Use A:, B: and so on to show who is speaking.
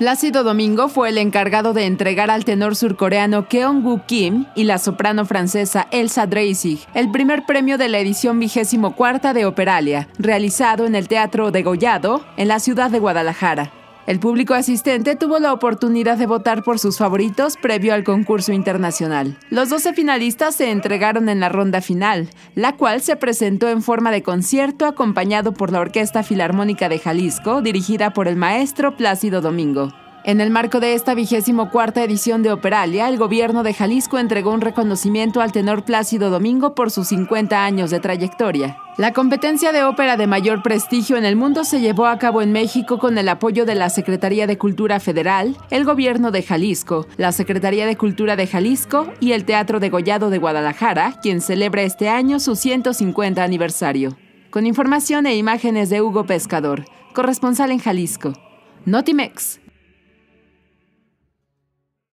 A: Plácido Domingo fue el encargado de entregar al tenor surcoreano Keon-gu Kim y la soprano francesa Elsa Dreisig el primer premio de la edición vigésimo cuarta de Operalia, realizado en el Teatro Degollado, en la ciudad de Guadalajara. El público asistente tuvo la oportunidad de votar por sus favoritos previo al concurso internacional. Los 12 finalistas se entregaron en la ronda final, la cual se presentó en forma de concierto acompañado por la Orquesta Filarmónica de Jalisco, dirigida por el maestro Plácido Domingo. En el marco de esta vigésimo cuarta edición de Operalia, el gobierno de Jalisco entregó un reconocimiento al tenor Plácido Domingo por sus 50 años de trayectoria. La competencia de ópera de mayor prestigio en el mundo se llevó a cabo en México con el apoyo de la Secretaría de Cultura Federal, el Gobierno de Jalisco, la Secretaría de Cultura de Jalisco y el Teatro de Gollado de Guadalajara, quien celebra este año su 150 aniversario. Con información e imágenes de Hugo Pescador, corresponsal en Jalisco. Notimex.